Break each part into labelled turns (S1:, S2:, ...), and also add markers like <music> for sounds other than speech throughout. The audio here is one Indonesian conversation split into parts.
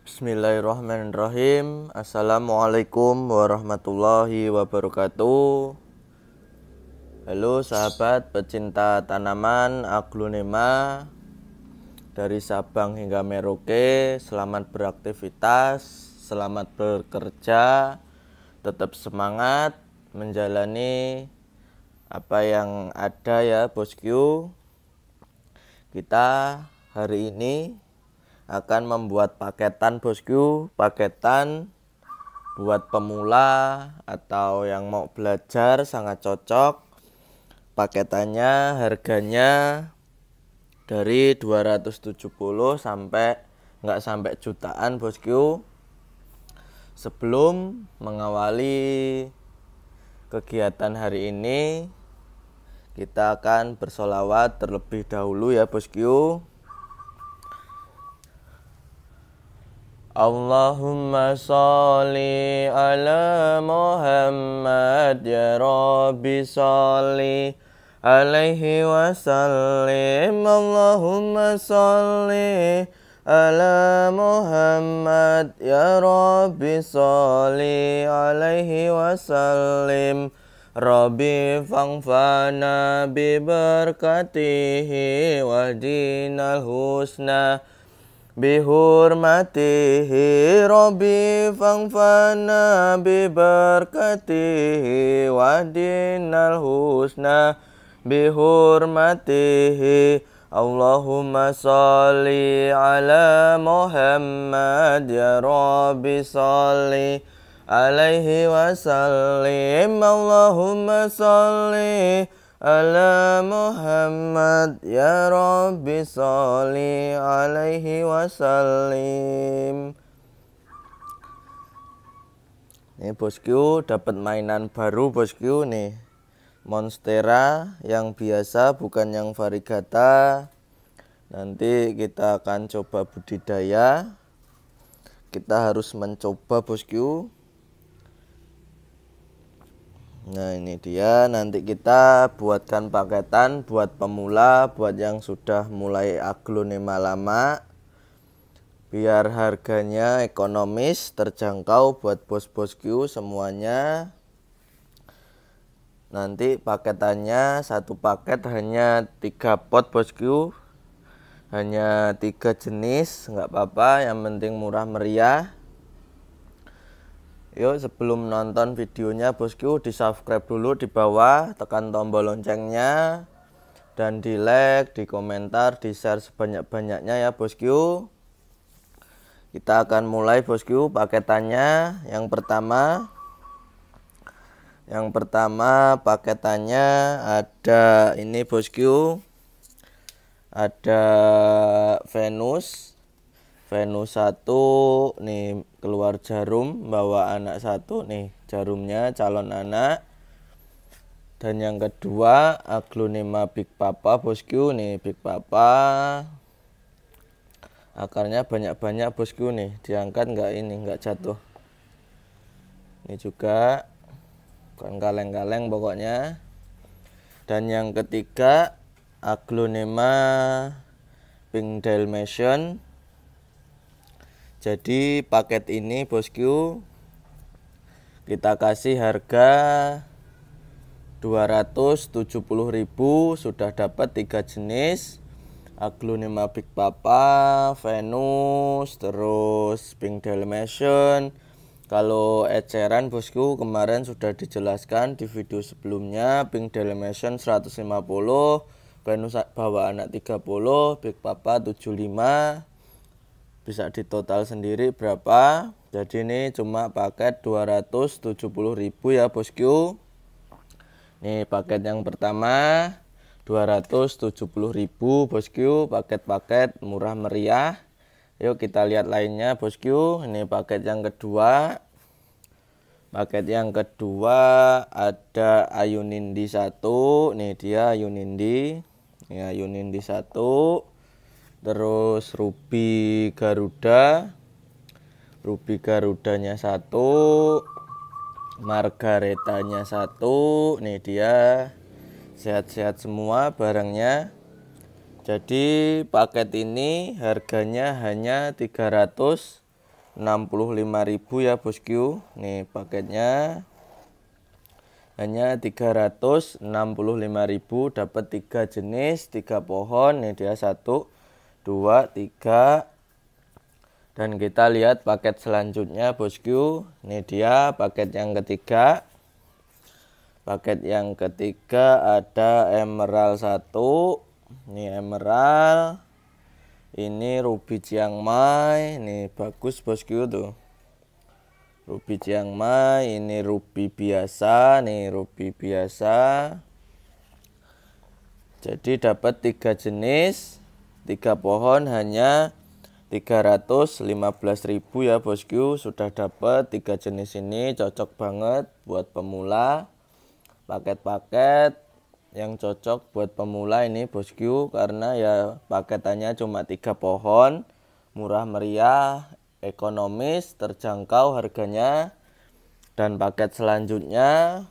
S1: Bismillahirrahmanirrahim Assalamualaikum warahmatullahi wabarakatuh Halo sahabat pecinta tanaman aglonema Dari Sabang hingga Merauke Selamat beraktivitas Selamat bekerja Tetap semangat Menjalani Apa yang ada ya bosku Kita hari ini akan membuat paketan bosku paketan buat pemula atau yang mau belajar sangat cocok paketannya harganya dari 270 sampai nggak sampai jutaan bosku sebelum mengawali kegiatan hari ini kita akan bersolawat terlebih dahulu ya bosku Allahumma salli ala Muhammad ya Rabbi salli alaihi wa Allahumma salli ala Muhammad ya Rabbi salli alaihi wa sallim Rabbi fangfana bi berkatihi wa dinal husna bihurmatihi Rabbi fangfana bibarakatihi wadinal husna bihurmatihi Allahumma sali ala Muhammad ya Robi sali alaihi wasallim Allahumma salli ala Muhammad ya Rabbi sholli alaihi wasallim Ini bosku dapat mainan baru bosku nih Monstera yang biasa bukan yang varigata Nanti kita akan coba budidaya Kita harus mencoba bosku Nah ini dia nanti kita buatkan paketan buat pemula buat yang sudah mulai aglonema lama biar harganya ekonomis terjangkau buat bos bos Q semuanya nanti paketannya satu paket hanya tiga pot bos Q, hanya tiga jenis nggak apa-apa yang penting murah meriah Yuk sebelum nonton videonya bosku di subscribe dulu di bawah tekan tombol loncengnya dan di like, di komentar, di share sebanyak-banyaknya ya bosku. Kita akan mulai bosku paketannya yang pertama. Yang pertama paketannya ada ini bosku. Ada Venus Venus 1 nih keluar jarum bawa anak satu nih jarumnya calon anak dan yang kedua aglonema big papa bosku nih big papa akarnya banyak-banyak bosku nih diangkat nggak ini nggak jatuh ini juga bukan kaleng-kaleng pokoknya dan yang ketiga aglonema pink dalmatian jadi paket ini bosku kita kasih harga 270.000 sudah dapat tiga jenis aglonema big papa venus terus pink dalmatian kalau eceran bosku kemarin sudah dijelaskan di video sebelumnya pink dalmatian 150 venus bawa anak 30 big papa 75 bisa ditotal sendiri berapa jadi ini cuma paket 270.000 ya bosku ini paket yang pertama 270.000 bosku paket-paket murah meriah yuk kita lihat lainnya bosku ini paket yang kedua paket yang kedua ada Ayunindi satu. ini dia Ayunindi ya Ayunindi 1 terus ruby garuda ruby garudanya satu margaretanya satu nih dia sehat-sehat semua barangnya jadi paket ini harganya hanya 365.000 ya bosku nih paketnya hanya 365.000 dapat tiga jenis tiga pohon nih dia satu 2, 3. Dan kita lihat paket selanjutnya bosku. Ini dia paket yang ketiga. Paket yang ketiga ada emerald 1. Ini emerald. Ini ruby Chiang Mai. Ini bagus bosku tuh. Ruby Chiang Mai, ini ruby biasa, nih ruby biasa. Jadi dapat tiga jenis tiga pohon hanya 315.000 ya bosku sudah dapat tiga jenis ini cocok banget buat pemula paket-paket yang cocok buat pemula ini bosku karena ya paketannya cuma tiga pohon murah meriah ekonomis terjangkau harganya dan paket selanjutnya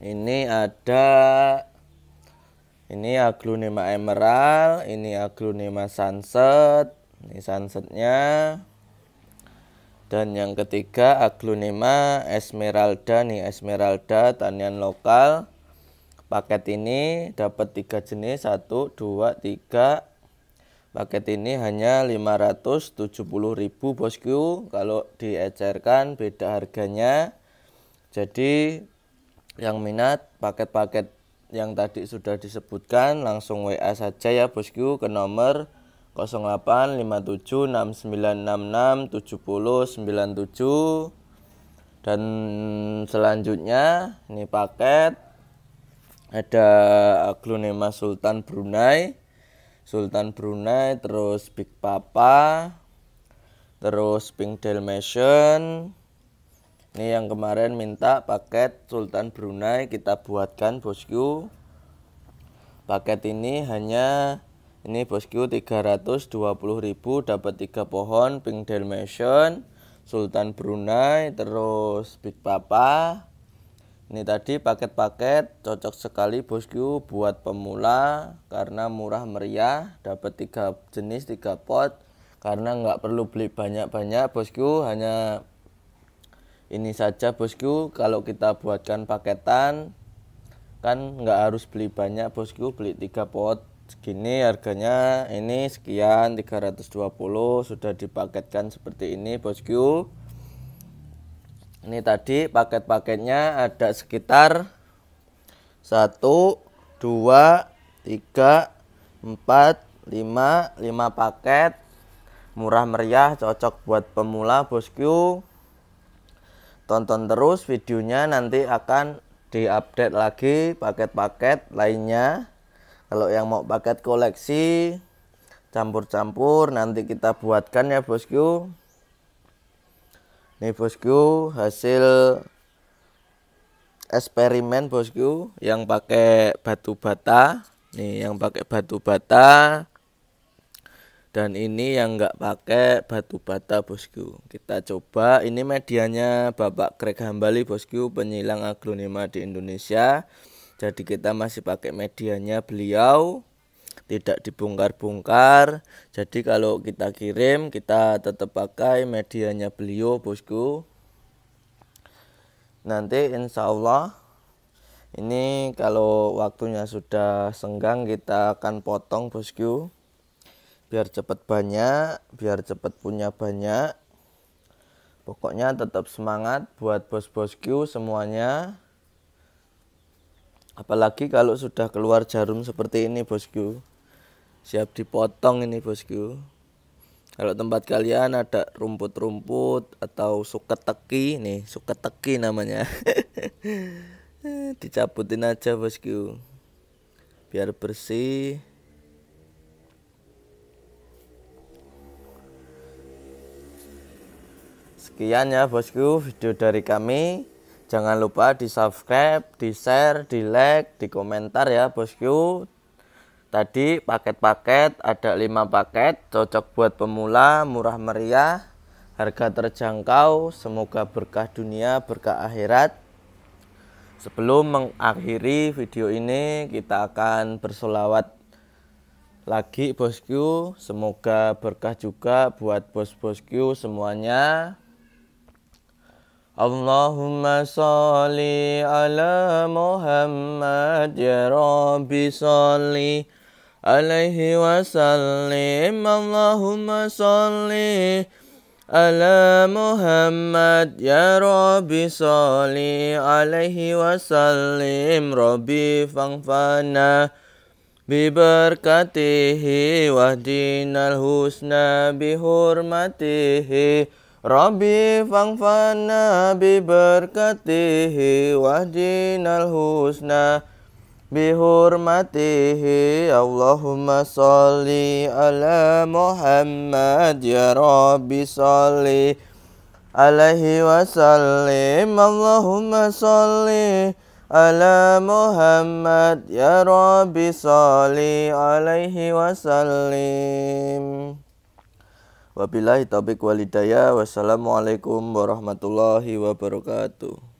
S1: ini ada ini aglonema emerald ini aglonema sunset ini sunsetnya dan yang ketiga aglonema esmeralda nih esmeralda tanian lokal paket ini dapat tiga jenis satu, dua, tiga. paket ini hanya 570.000 bosku kalau diecerkan beda harganya jadi yang minat paket-paket yang tadi sudah disebutkan langsung WA saja ya bosku ke nomor 085769667097 dan selanjutnya ini paket ada aglonema Sultan Brunei Sultan Brunei terus Big Papa terus Pink Dalmatian ini yang kemarin minta paket Sultan Brunei kita buatkan bosku. Paket ini hanya ini bosku 320.000 dapat 3 pohon pink dalmatian, Sultan Brunei, terus Big Papa. Ini tadi paket-paket cocok sekali bosku buat pemula karena murah meriah dapat 3 jenis 3 pot karena nggak perlu beli banyak-banyak bosku hanya ini saja bosku kalau kita buatkan paketan kan nggak harus beli banyak bosku beli tiga pot segini harganya ini sekian 320 sudah dipaketkan seperti ini bosku ini tadi paket-paketnya ada sekitar 1 2 3 4 5 5 paket murah meriah cocok buat pemula bosku tonton terus videonya nanti akan diupdate lagi paket-paket lainnya kalau yang mau paket koleksi campur-campur nanti kita buatkan ya bosku ini bosku hasil eksperimen bosku yang pakai batu bata nih yang pakai batu bata dan ini yang enggak pakai batu bata bosku kita coba ini medianya bapak Greg Hambali bosku penyilang aglonema di Indonesia jadi kita masih pakai medianya beliau tidak dibongkar-bongkar jadi kalau kita kirim kita tetap pakai medianya beliau bosku nanti insya Allah ini kalau waktunya sudah senggang kita akan potong bosku biar cepat banyak biar cepat punya banyak pokoknya tetap semangat buat bos-bosku semuanya apalagi kalau sudah keluar jarum seperti ini bosku siap dipotong ini bosku kalau tempat kalian ada rumput-rumput atau suketeki nih suketeki namanya <laughs> dicabutin aja bosku biar bersih Sekian ya bosku video dari kami. Jangan lupa di subscribe, di share, di like, di komentar ya bosku. Tadi paket-paket ada 5 paket cocok buat pemula, murah meriah, harga terjangkau, semoga berkah dunia, berkah akhirat. Sebelum mengakhiri video ini, kita akan bersolawat lagi bosku. Semoga berkah juga buat bos-bosku semuanya. Allahumma salli ala Muhammad ya Rabbi salli alaihi wasallim Allahumma salli ala Muhammad ya Rabbi salli alaihi wasallim Rabbi fangfana biberkatihi wahdinal husna bihurmatihi Rabbi fangfana bi berkatihi wahdinal husna bihurmatihi Allahumma salli ala Muhammad ya Rabbi salli alaihi wasallim Allahumma salli ala Muhammad ya Rabbi salli alaihi wasallim Wabillahi taufik walidaya. Wassalamualaikum warahmatullahi wabarakatuh.